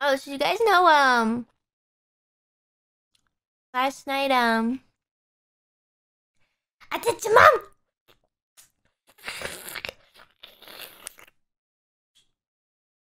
Oh, so you guys know, um, last night, um, I did your mom